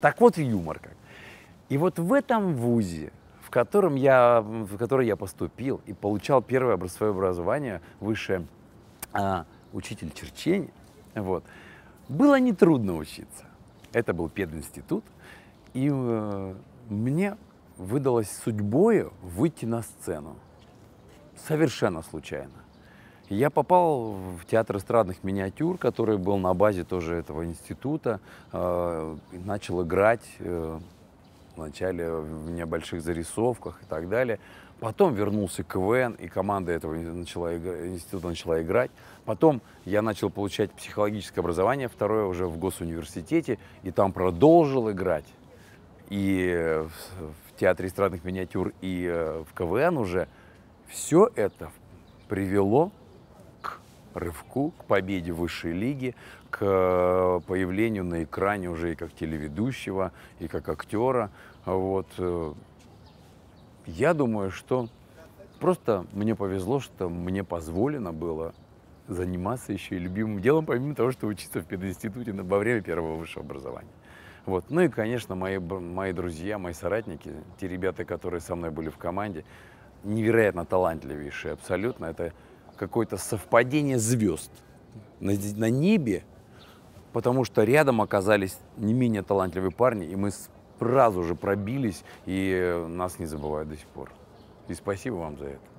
Так вот юмор как. И вот в этом вузе, в, котором я, в который я поступил и получал первое свое образование, высшее, а, учитель черчения, вот, было нетрудно учиться. Это был пединститут, и э, мне выдалось судьбою выйти на сцену. Совершенно случайно. Я попал в театр эстрадных миниатюр, который был на базе тоже этого института. А, начал играть э, вначале в небольших зарисовках и так далее. Потом вернулся КВН, и команда этого начала, института начала играть. Потом я начал получать психологическое образование, второе уже в госуниверситете, и там продолжил играть. И э, в театре эстрадных миниатюр, и э, в КВН уже. Все это привело рывку к победе высшей лиги, к э, появлению на экране уже и как телеведущего, и как актера. Вот. Э, я думаю, что просто мне повезло, что мне позволено было заниматься еще и любимым делом, помимо того, что учиться в пединституте во время первого высшего образования. Вот. Ну и, конечно, мои, мои друзья, мои соратники, те ребята, которые со мной были в команде, невероятно талантливейшие абсолютно. Это какое-то совпадение звезд на, на небе, потому что рядом оказались не менее талантливые парни, и мы сразу же пробились, и э, нас не забывают до сих пор. И спасибо вам за это.